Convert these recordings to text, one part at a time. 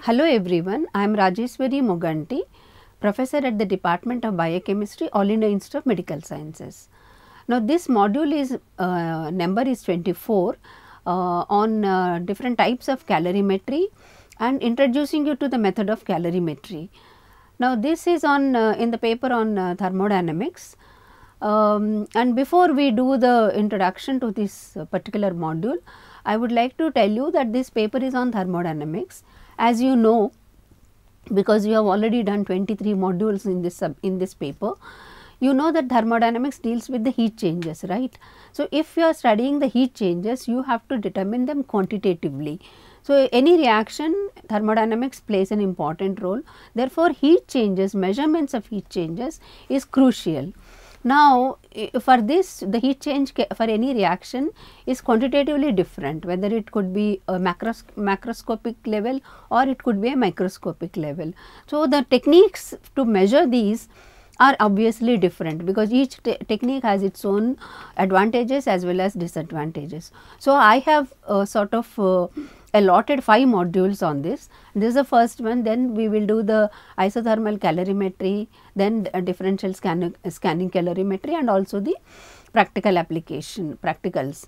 Hello everyone, I am Rajeswari Moganti, professor at the Department of Biochemistry, All India Institute of Medical Sciences. Now this module is uh, number is 24 uh, on uh, different types of calorimetry and introducing you to the method of calorimetry. Now this is on uh, in the paper on uh, thermodynamics um, and before we do the introduction to this particular module, I would like to tell you that this paper is on thermodynamics as you know, because you have already done 23 modules in this sub, in this paper, you know that thermodynamics deals with the heat changes, right? So, if you are studying the heat changes, you have to determine them quantitatively. So, any reaction thermodynamics plays an important role. Therefore, heat changes, measurements of heat changes is crucial. Now, for this the heat change for any reaction is quantitatively different whether it could be a macros macroscopic level or it could be a microscopic level. So, the techniques to measure these are obviously different because each te technique has its own advantages as well as disadvantages. So, I have uh, sort of uh, allotted five modules on this. This is the first one, then we will do the isothermal calorimetry, then differential scanning, scanning calorimetry and also the practical application, practicals.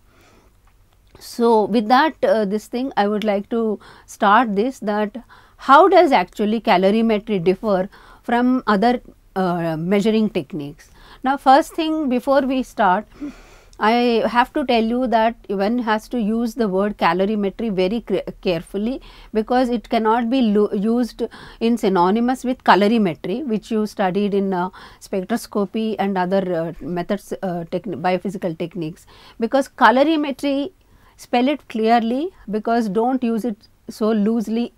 So, with that uh, this thing I would like to start this that how does actually calorimetry differ from other uh, measuring techniques. Now, first thing before we start I have to tell you that one has to use the word calorimetry very carefully because it cannot be used in synonymous with calorimetry which you studied in uh, spectroscopy and other uh, methods uh, biophysical techniques because calorimetry spell it clearly because don't use it so loosely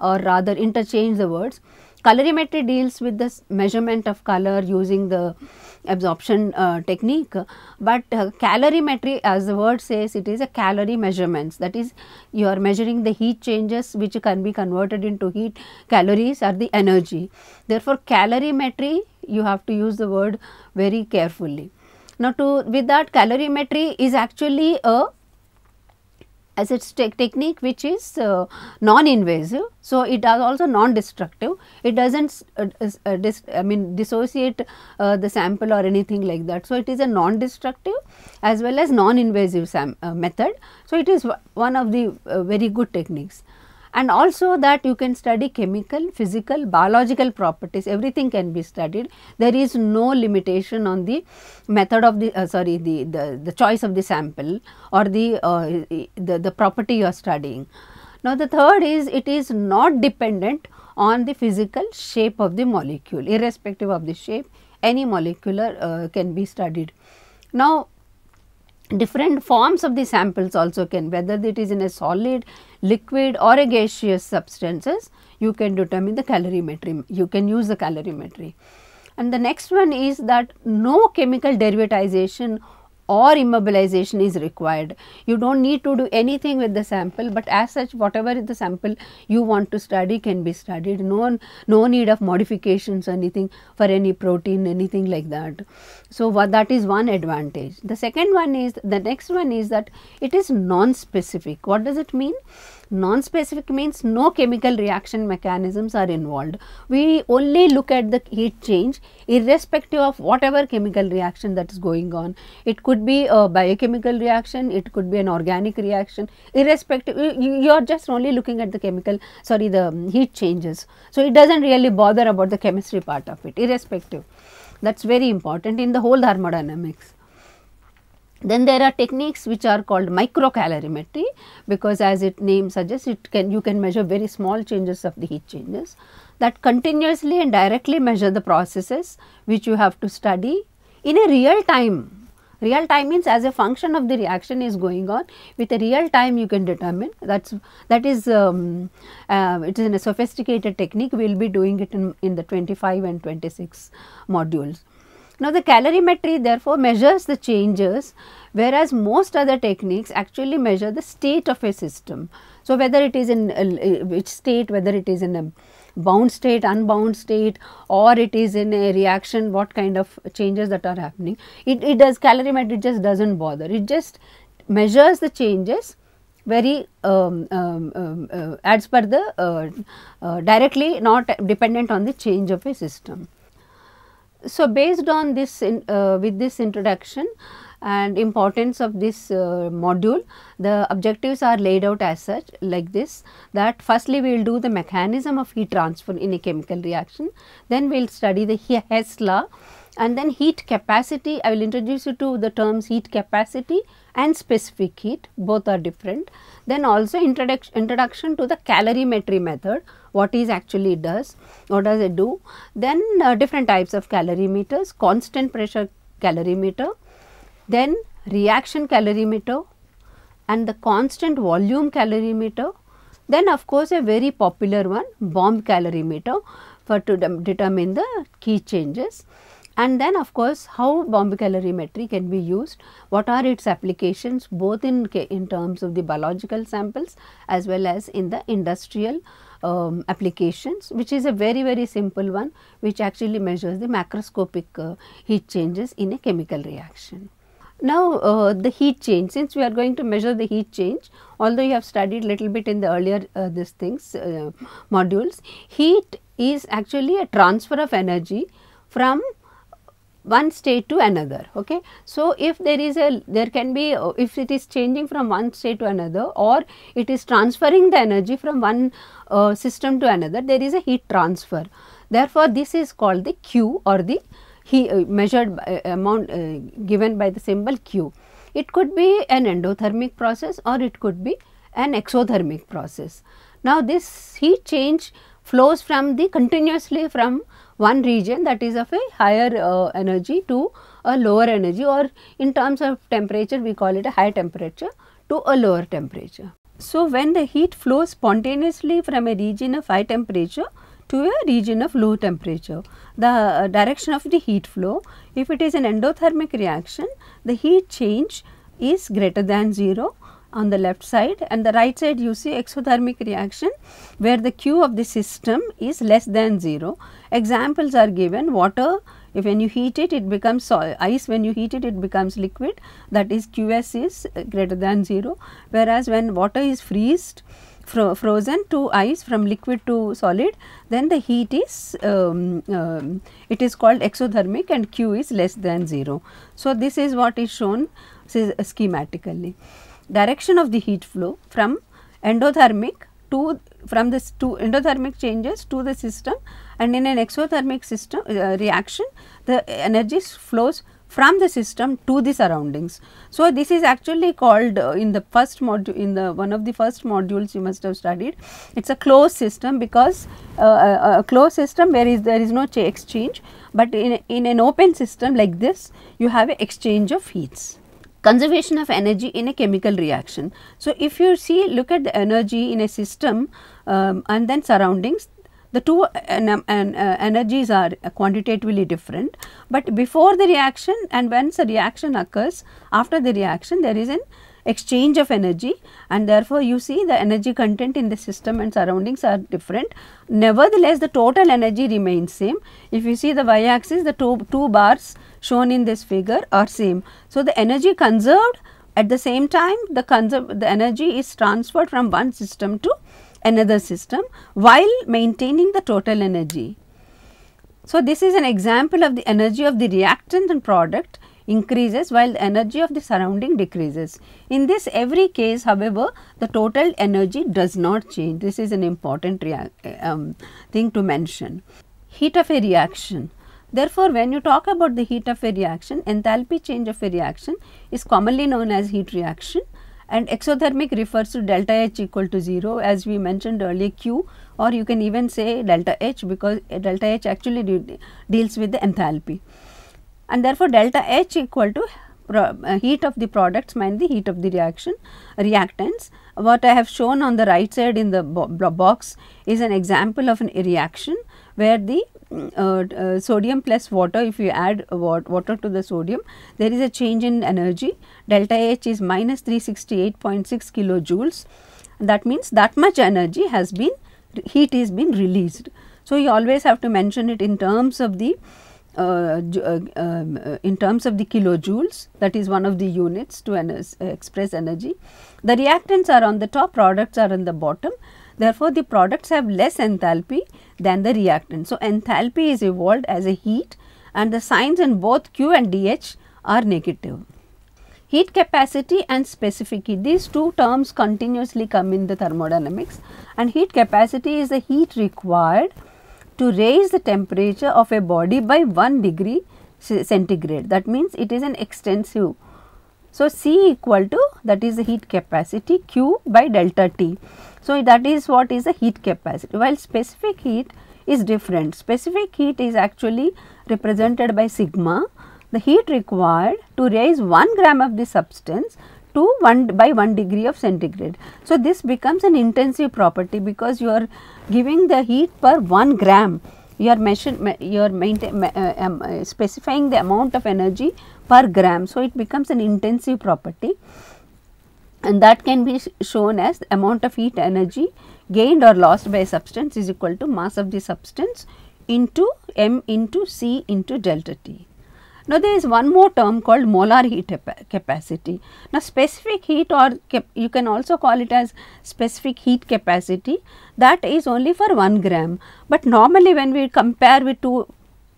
or rather interchange the words Colorimetry deals with the measurement of color using the absorption uh, technique, but uh, calorimetry as the word says it is a calorie measurements that is you are measuring the heat changes which can be converted into heat calories or the energy. Therefore, calorimetry you have to use the word very carefully. Now to with that calorimetry is actually a as its te technique which is uh, non-invasive. So, it is also non-destructive. It does not uh, uh I mean dissociate uh, the sample or anything like that. So, it is a non-destructive as well as non-invasive uh, method. So, it is one of the very good techniques and also that you can study chemical, physical, biological properties everything can be studied. There is no limitation on the method of the uh, sorry the, the, the, choice of the sample or the, uh, the, the property you are studying. Now, the third is it is not dependent on the physical shape of the molecule irrespective of the shape any molecular uh, can be studied. Now, different forms of the samples also can whether it is in a solid liquid or a gaseous substances you can determine the calorimetry you can use the calorimetry and the next one is that no chemical derivatization or immobilization is required. You don't need to do anything with the sample, but as such whatever the sample you want to study can be studied. No, no need of modifications or anything for any protein, anything like that. So, what that is one advantage. The second one is, the next one is that it is non-specific. What does it mean? Non-specific means no chemical reaction mechanisms are involved. We only look at the heat change irrespective of whatever chemical reaction that is going on. It could be a biochemical reaction, it could be an organic reaction, irrespective, you, are just only looking at the chemical, sorry, the heat changes. So, it does not really bother about the chemistry part of it, irrespective. That is very important in the whole thermodynamics. Then there are techniques which are called microcalorimetry because as its name suggests it can you can measure very small changes of the heat changes that continuously and directly measure the processes which you have to study in a real time. Real time means as a function of the reaction is going on with a real time you can determine that's that is um, uh, it is a sophisticated technique we will be doing it in, in the 25 and 26 modules. Now, the calorimetry therefore measures the changes whereas most other techniques actually measure the state of a system. So, whether it is in uh, uh, which state, whether it is in a bound state, unbound state or it is in a reaction, what kind of changes that are happening. It, it does calorimetry just does not bother, it just measures the changes very um, um, um, uh, as per the uh, uh directly not dependent on the change of a system. So, based on this in, uh, with this introduction and importance of this uh, module, the objectives are laid out as such like this that firstly we will do the mechanism of heat transfer in a chemical reaction, then we will study the Hess law and then heat capacity I will introduce you to the terms heat capacity and specific heat both are different. Then also introduction, introduction to the calorimetry method what is actually does what does it do then uh, different types of calorimeters constant pressure calorimeter then reaction calorimeter and the constant volume calorimeter then of course a very popular one bomb calorimeter for to determine the key changes. And then of course, how bomb calorimetry can be used, what are its applications both in, in terms of the biological samples as well as in the industrial um, applications which is a very very simple one which actually measures the macroscopic uh, heat changes in a chemical reaction. Now, uh, the heat change since we are going to measure the heat change although you have studied little bit in the earlier uh, these things uh, modules heat is actually a transfer of energy from one state to another okay so if there is a there can be if it is changing from one state to another or it is transferring the energy from one uh, system to another there is a heat transfer therefore this is called the q or the he uh, measured by, uh, amount uh, given by the symbol q it could be an endothermic process or it could be an exothermic process now this heat change flows from the continuously from one region that is of a higher uh, energy to a lower energy or in terms of temperature we call it a high temperature to a lower temperature. So, when the heat flows spontaneously from a region of high temperature to a region of low temperature, the uh, direction of the heat flow, if it is an endothermic reaction, the heat change is greater than 0 on the left side and the right side you see exothermic reaction where the Q of the system is less than 0. Examples are given water if when you heat it it becomes ice when you heat it it becomes liquid that is QS is uh, greater than 0 whereas when water is freezed fro frozen to ice from liquid to solid then the heat is um, um it is called exothermic and Q is less than 0. So, this is what is shown schematically direction of the heat flow from endothermic to from this to endothermic changes to the system and in an exothermic system uh, reaction the energy flows from the system to the surroundings. So, this is actually called uh, in the first module in the one of the first modules you must have studied it is a closed system because uh, uh, uh, a, closed system where is there is no exchange, but in, in an open system like this you have exchange of heats conservation of energy in a chemical reaction. So, if you see look at the energy in a system um, and then surroundings the two en en um, uh, energies are quantitatively different, but before the reaction and once a reaction occurs after the reaction there is an exchange of energy and therefore, you see the energy content in the system and surroundings are different. Nevertheless, the total energy remains same. If you see the y axis the two, two bars shown in this figure are same. So, the energy conserved at the same time the the energy is transferred from one system to another system while maintaining the total energy. So, this is an example of the energy of the reactant and product increases while the energy of the surrounding decreases. In this every case however, the total energy does not change. This is an important um, thing to mention. Heat of a reaction. Therefore, when you talk about the heat of a reaction, enthalpy change of a reaction is commonly known as heat reaction and exothermic refers to delta H equal to 0 as we mentioned earlier Q or you can even say delta H because delta H actually de deals with the enthalpy. And therefore, delta H equal to uh, heat of the products minus the heat of the reaction reactants. What I have shown on the right side in the bo box is an example of an reaction where the uh, uh, sodium plus water if you add water to the sodium there is a change in energy delta H is minus 368.6 kilojoules that means that much energy has been heat is been released. So, you always have to mention it in terms of the uh, uh, um, uh, in terms of the kilojoules that is one of the units to express energy. The reactants are on the top, products are on the bottom. Therefore, the products have less enthalpy than the reactant. So, enthalpy is evolved as a heat and the signs in both Q and DH are negative. Heat capacity and specific heat, these two terms continuously come in the thermodynamics and heat capacity is the heat required to raise the temperature of a body by 1 degree centigrade. That means, it is an extensive so, C equal to that is the heat capacity Q by delta T. So, that is what is the heat capacity while specific heat is different. Specific heat is actually represented by sigma. The heat required to raise 1 gram of the substance to 1 by 1 degree of centigrade. So, this becomes an intensive property because you are giving the heat per 1 gram you are measuring, you are uh, um, uh, specifying the amount of energy per gram. So, it becomes an intensive property and that can be sh shown as amount of heat energy gained or lost by a substance is equal to mass of the substance into m into c into delta t. Now, there is one more term called molar heat capacity. Now, specific heat or you can also call it as specific heat capacity that is only for 1 gram, but normally when we compare with two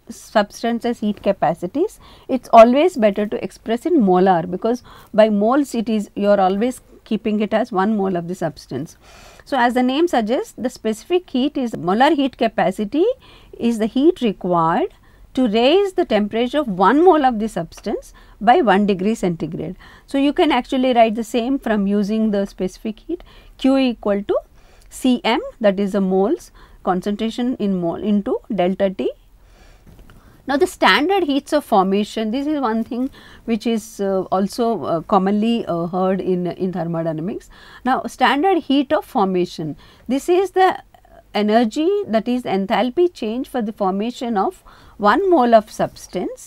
substances heat capacities, it is always better to express in molar because by moles it is you are always keeping it as 1 mole of the substance. So, as the name suggests the specific heat is molar heat capacity is the heat required to raise the temperature of 1 mole of the substance by 1 degree centigrade. So, you can actually write the same from using the specific heat Q equal to Cm that is the moles concentration in mole into delta T. Now, the standard heats of formation this is one thing which is uh, also uh, commonly uh, heard in, in thermodynamics. Now, standard heat of formation this is the energy that is enthalpy change for the formation of 1 mole of substance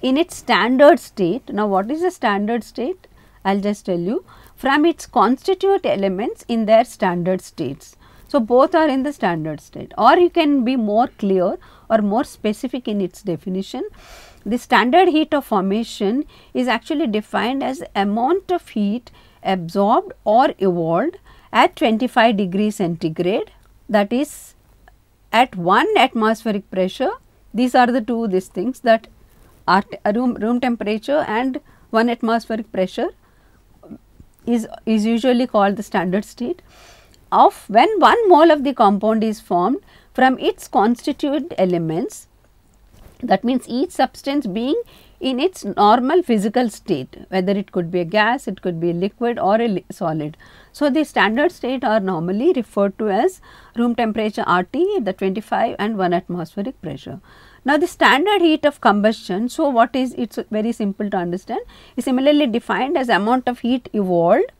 in its standard state. Now, what is the standard state? I will just tell you from its constituent elements in their standard states. So, both are in the standard state or you can be more clear or more specific in its definition. The standard heat of formation is actually defined as amount of heat absorbed or evolved at 25 degree centigrade that is at 1 atmospheric pressure these are the two these things that are room, room temperature and 1 atmospheric pressure is, is usually called the standard state of when 1 mole of the compound is formed from its constituent elements that means each substance being in its normal physical state whether it could be a gas, it could be a liquid or a li solid. So, the standard state are normally referred to as room temperature RT, the 25 and 1 atmospheric pressure. Now, the standard heat of combustion, so what is it is very simple to understand is similarly defined as amount of heat evolved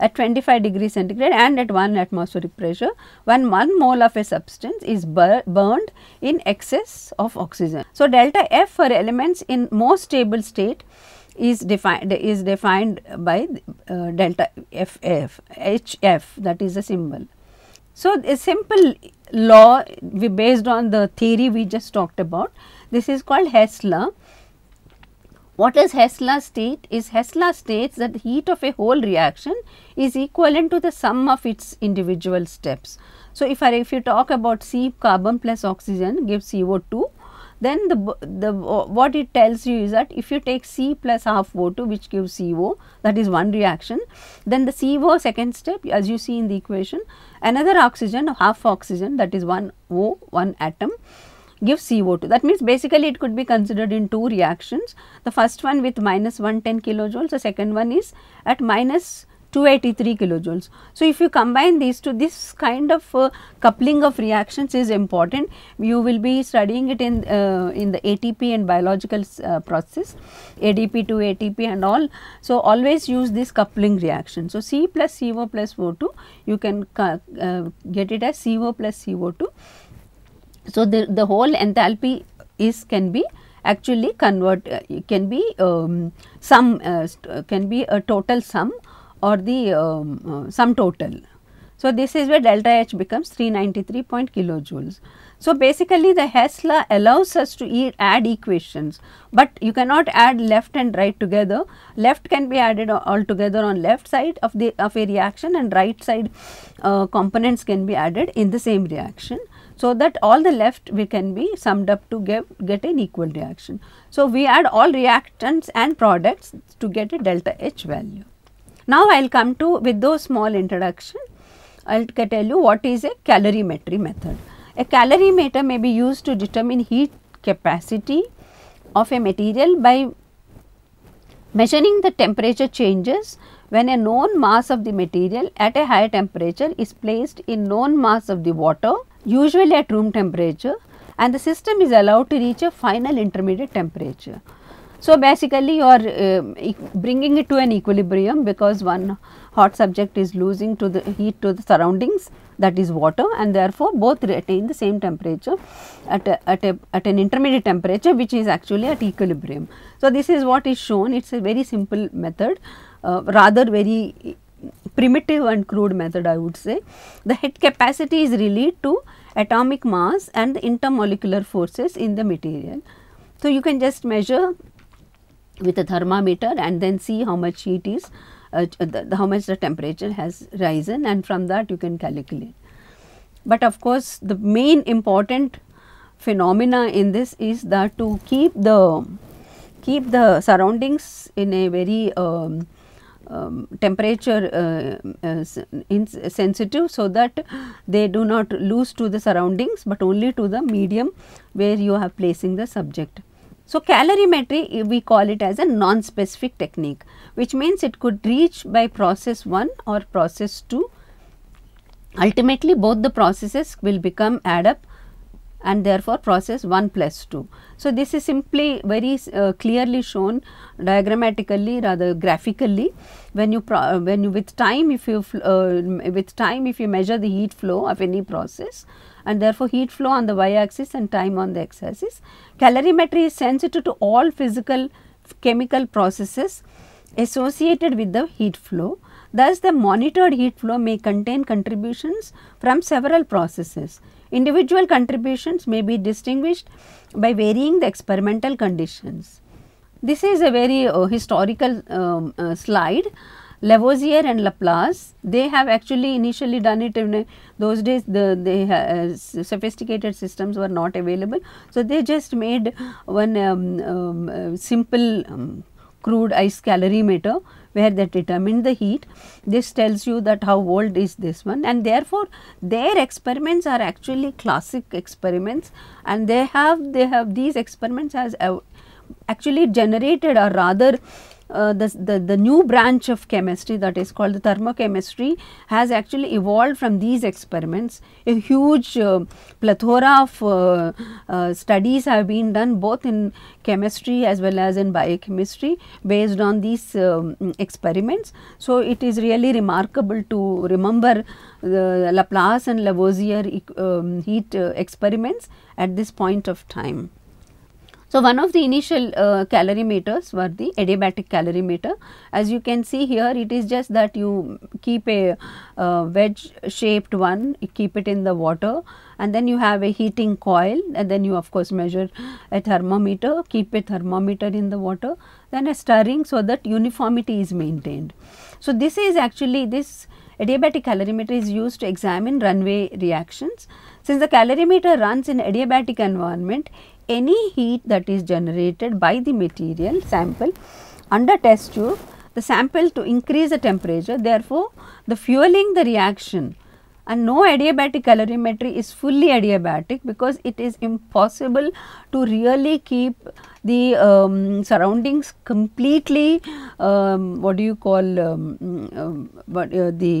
at 25 degree centigrade and at 1 atmospheric pressure when 1 mole of a substance is bur burned in excess of oxygen. So, delta F for elements in most stable state is defined is defined by uh, delta FF HF that is a symbol. So, a simple law we based on the theory we just talked about this is called Hess law what is Hessler state? Is Hessler states that the heat of a whole reaction is equivalent to the sum of its individual steps. So, if I if you talk about C carbon plus oxygen gives CO2, then the, the what it tells you is that if you take C plus half O2 which gives CO that is one reaction then the CO second step as you see in the equation another oxygen half oxygen that is one O one atom give CO2. That means basically it could be considered in two reactions. The first one with minus 110 kilojoules, the second one is at minus 283 kilojoules. So, if you combine these two, this kind of uh, coupling of reactions is important. You will be studying it in uh, in the ATP and biological uh, process, ADP to ATP and all. So, always use this coupling reaction. So, C plus CO plus O2, you can uh, uh, get it as CO plus CO2 so, the, the whole enthalpy is can be actually convert uh, can be um, sum uh, uh, can be a total sum or the um, uh, sum total. So, this is where delta H becomes 393 point kilojoules. So, basically the Hess law allows us to e add equations, but you cannot add left and right together. Left can be added all together on left side of the of a reaction and right side uh, components can be added in the same reaction so that all the left we can be summed up to give, get an equal reaction. So, we add all reactants and products to get a delta H value. Now, I will come to with those small introduction, I will tell you what is a calorimetry method. A calorimeter may be used to determine heat capacity of a material by measuring the temperature changes when a known mass of the material at a higher temperature is placed in known mass of the water usually at room temperature and the system is allowed to reach a final intermediate temperature. So, basically you are uh, bringing it to an equilibrium because one hot subject is losing to the heat to the surroundings that is water and therefore, both retain the same temperature at, a, at, a, at an intermediate temperature which is actually at equilibrium. So, this is what is shown it is a very simple method uh, rather very primitive and crude method I would say. The head capacity is really to atomic mass and the intermolecular forces in the material. So, you can just measure with a thermometer and then see how much heat is, uh, the, the, how much the temperature has risen and from that you can calculate. But of course, the main important phenomena in this is that to keep the keep the surroundings in a very um, um, temperature uh, uh, sensitive so that they do not lose to the surroundings but only to the medium where you are placing the subject. So, calorimetry uh, we call it as a non-specific technique which means it could reach by process 1 or process 2. Ultimately both the processes will become add up and therefore, process 1 plus 2 so, this is simply very uh, clearly shown diagrammatically rather graphically when you uh, when you with time if you uh, with time if you measure the heat flow of any process and therefore heat flow on the y axis and time on the x axis. Calorimetry is sensitive to all physical chemical processes associated with the heat flow. Thus, the monitored heat flow may contain contributions from several processes Individual contributions may be distinguished by varying the experimental conditions. This is a very uh, historical um, uh, slide. Lavoisier and Laplace, they have actually initially done it in a, those days the, the uh, sophisticated systems were not available. So, they just made one um, um, uh, simple um, crude ice calorimeter where they determined the heat. This tells you that how old is this one and therefore, their experiments are actually classic experiments and they have, they have these experiments has uh, actually generated or rather uh, the, the, the new branch of chemistry that is called the thermochemistry has actually evolved from these experiments. A huge uh, plethora of uh, uh studies have been done both in chemistry as well as in biochemistry based on these um, experiments. So, it is really remarkable to remember the Laplace and Lavoisier um, heat uh, experiments at this point of time. So, one of the initial uh, calorimeters were the adiabatic calorimeter. As you can see here, it is just that you keep a uh, wedge shaped one, keep it in the water and then you have a heating coil and then you of course measure a thermometer, keep a thermometer in the water, then a stirring so that uniformity is maintained. So, this is actually this adiabatic calorimeter is used to examine runway reactions. Since the calorimeter runs in adiabatic environment, any heat that is generated by the material sample under test tube, the sample to increase the temperature. Therefore, the fueling the reaction and no adiabatic calorimetry is fully adiabatic because it is impossible to really keep the um, surroundings completely um, what do you call um, um uh, the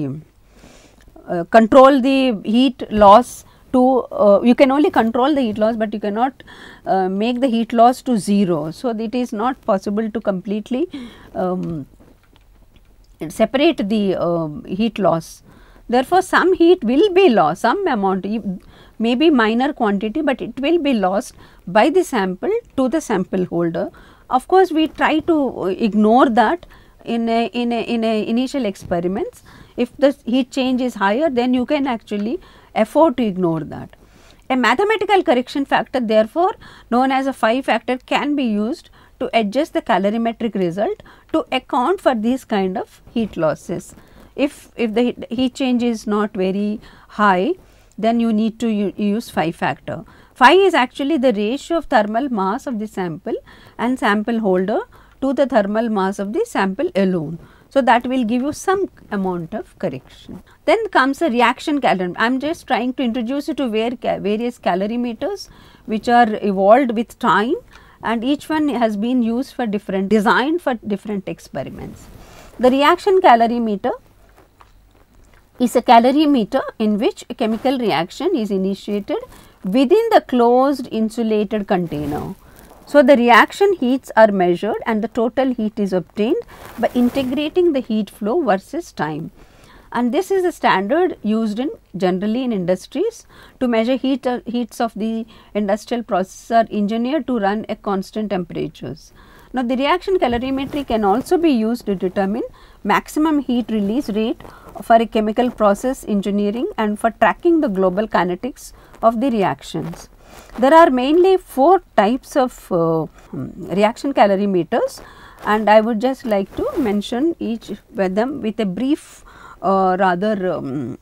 uh, control the heat loss to uh, you can only control the heat loss but you cannot uh, make the heat loss to 0. So, it is not possible to completely um, separate the uh, heat loss. Therefore, some heat will be lost some amount maybe minor quantity, but it will be lost by the sample to the sample holder. Of course, we try to uh, ignore that in a, in a, in a initial experiments. If the heat change is higher then you can actually effort to ignore that. A mathematical correction factor therefore known as a phi factor can be used to adjust the calorimetric result to account for these kind of heat losses. If, if the heat, heat change is not very high then you need to use phi factor. Phi is actually the ratio of thermal mass of the sample and sample holder to the thermal mass of the sample alone. So, that will give you some amount of correction. Then comes a reaction calorimeter. I am just trying to introduce you to various calorimeters which are evolved with time and each one has been used for different design for different experiments. The reaction calorimeter is a calorimeter in which a chemical reaction is initiated within the closed insulated container. So, the reaction heats are measured and the total heat is obtained by integrating the heat flow versus time. And this is a standard used in generally in industries to measure heat uh, heats of the industrial processor engineer to run at constant temperatures. Now, the reaction calorimetry can also be used to determine maximum heat release rate for a chemical process engineering and for tracking the global kinetics of the reactions. There are mainly four types of uh, reaction calorimeters and I would just like to mention each with them with a brief or uh, rather um,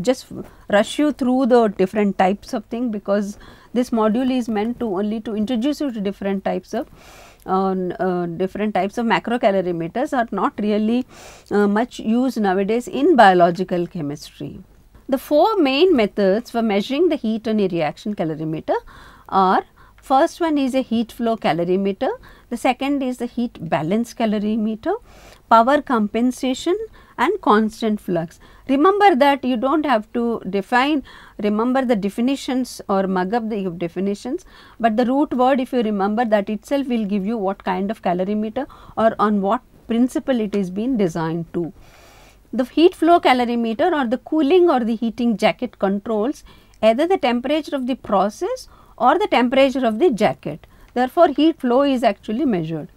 just rush you through the different types of thing because this module is meant to only to introduce you to different types of uh, uh different types of macro calorimeters are not really uh, much used nowadays in biological chemistry. The four main methods for measuring the heat on a reaction calorimeter are first one is a heat flow calorimeter, the second is the heat balance calorimeter, power compensation and constant flux. Remember that you do not have to define, remember the definitions or mug up the definitions, but the root word if you remember that itself will give you what kind of calorimeter or on what principle it is being designed to. The heat flow calorimeter or the cooling or the heating jacket controls either the temperature of the process or the temperature of the jacket. Therefore, heat flow is actually measured.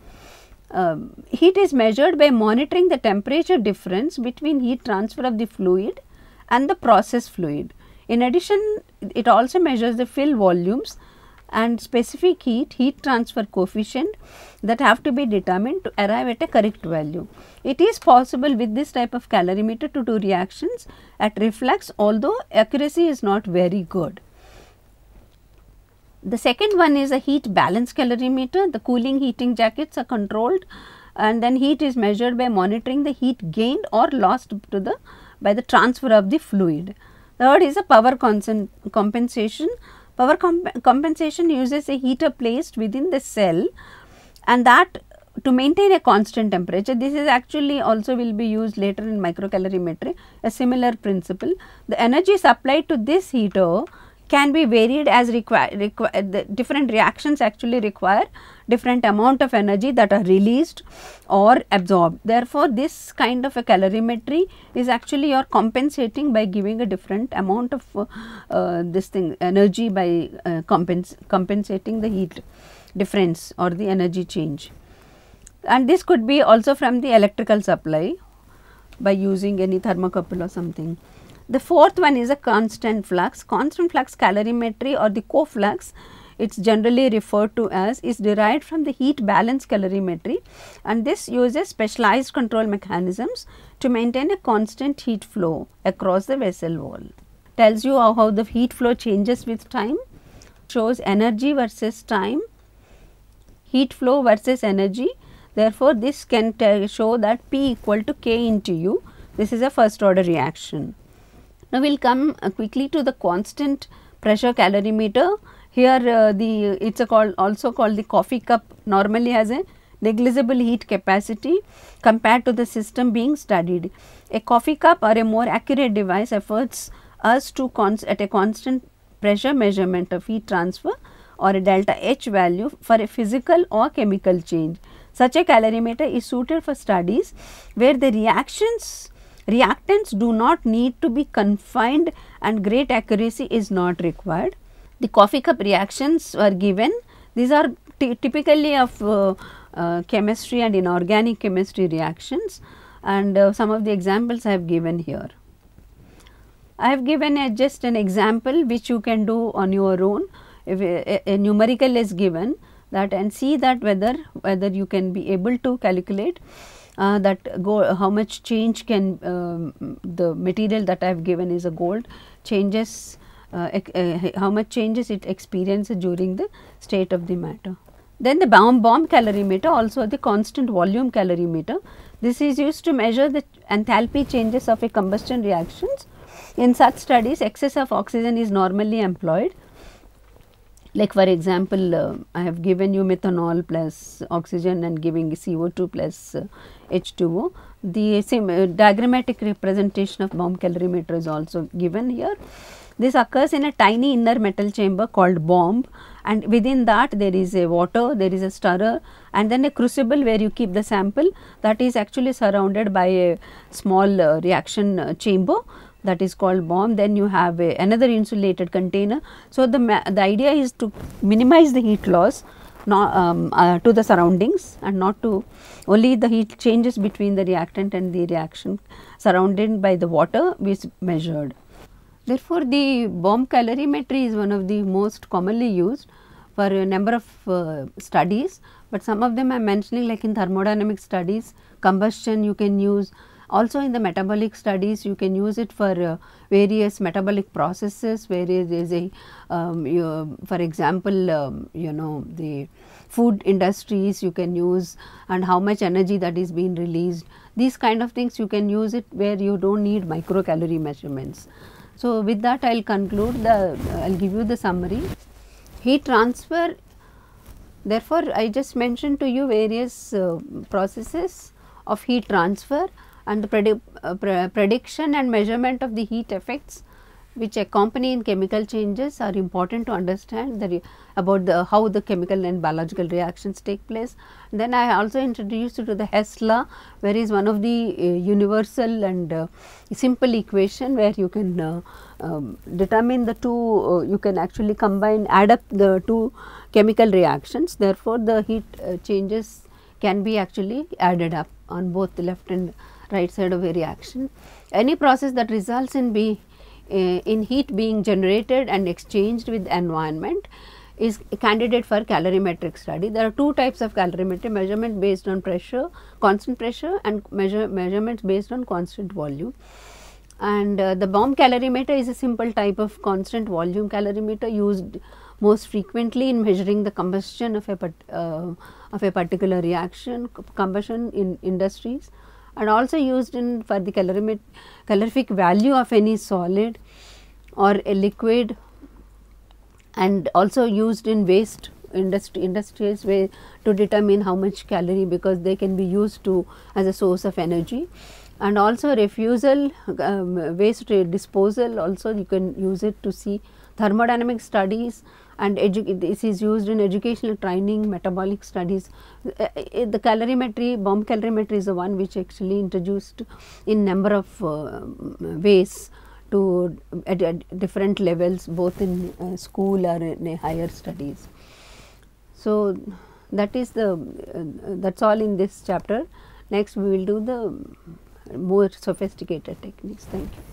Um, heat is measured by monitoring the temperature difference between heat transfer of the fluid and the process fluid. In addition, it also measures the fill volumes and specific heat, heat transfer coefficient that have to be determined to arrive at a correct value. It is possible with this type of calorimeter to do reactions at reflux although accuracy is not very good. The second one is a heat balance calorimeter. The cooling heating jackets are controlled and then heat is measured by monitoring the heat gained or lost to the by the transfer of the fluid. Third is a power compensation. Power comp compensation uses a heater placed within the cell and that to maintain a constant temperature. This is actually also will be used later in microcalorimetry, a similar principle. The energy supplied to this heater can be varied as required. require the different reactions actually require different amount of energy that are released or absorbed. Therefore, this kind of a calorimetry is actually you are compensating by giving a different amount of uh, uh, this thing energy by uh, compens compensating the heat difference or the energy change. And this could be also from the electrical supply by using any thermocouple or something. The fourth one is a constant flux. Constant flux calorimetry or the coflux it is generally referred to as is derived from the heat balance calorimetry and this uses specialized control mechanisms to maintain a constant heat flow across the vessel wall. Tells you how, the heat flow changes with time, shows energy versus time, heat flow versus energy. Therefore, this can show that P equal to K into U. This is a first order reaction. Now, we will come uh, quickly to the constant pressure calorimeter here uh, the it is called also called the coffee cup normally has a negligible heat capacity compared to the system being studied. A coffee cup or a more accurate device efforts us to at a constant pressure measurement of heat transfer or a delta H value for a physical or chemical change. Such a calorimeter is suited for studies where the reactions reactants do not need to be confined and great accuracy is not required. The coffee cup reactions were given. These are typically of uh, uh, chemistry and inorganic chemistry reactions and uh, some of the examples I have given here. I have given a, uh, just an example which you can do on your own. If uh, a, a, numerical is given that and see that whether whether you can be able to calculate uh, that go how much change can um, the material that I have given is a gold changes uh, uh, how much changes it experiences during the state of the matter. Then the bomb, bomb calorimeter also the constant volume calorimeter. This is used to measure the enthalpy changes of a combustion reactions. In such studies excess of oxygen is normally employed like for example, uh, I have given you methanol plus oxygen and giving CO2 plus uh, H2O. The same uh, diagrammatic representation of bomb calorimeter is also given here. This occurs in a tiny inner metal chamber called bomb and within that there is a water, there is a stirrer and then a crucible where you keep the sample that is actually surrounded by a small uh, reaction uh, chamber that is called bomb then you have a, another insulated container. So, the, the idea is to minimize the heat loss not, um, uh, to the surroundings and not to only the heat changes between the reactant and the reaction surrounded by the water is measured. Therefore, the bomb calorimetry is one of the most commonly used for a number of uh, studies, but some of them I am mentioning like in thermodynamic studies, combustion you can use, also in the metabolic studies you can use it for uh, various metabolic processes where there's a um, you, for example um, you know the food industries you can use and how much energy that is being released these kind of things you can use it where you do not need microcalorie measurements. So, with that I will conclude the, I will give you the summary. Heat transfer therefore, I just mentioned to you various uh, processes of heat transfer and the predi uh, prediction and measurement of the heat effects which accompany in chemical changes are important to understand the about the how the chemical and biological reactions take place. Then I also introduced you to the Hess law where is one of the uh, universal and uh, simple equation where you can uh, um, determine the two uh, you can actually combine add up the two chemical reactions therefore, the heat uh, changes can be actually added up on both the left and right side of a reaction. Any process that results in B uh, in heat being generated and exchanged with environment is a candidate for calorimetric study. There are two types of calorimetry measurement based on pressure, constant pressure and measure measurements based on constant volume. And uh, the bomb calorimeter is a simple type of constant volume calorimeter used most frequently in measuring the combustion of a, uh, of a particular reaction, combustion in industries and also used in for the colorimetric value of any solid or a liquid and also used in waste industry industries way to determine how much calorie because they can be used to as a source of energy and also refusal um, waste disposal also you can use it to see thermodynamic studies and this is used in educational training, metabolic studies. Uh, uh, the calorimetry, bomb calorimetry is the one which actually introduced in number of uh, ways to at, at, different levels both in uh, school or in higher studies. So, that is the uh, that is all in this chapter. Next we will do the more sophisticated techniques. Thank you.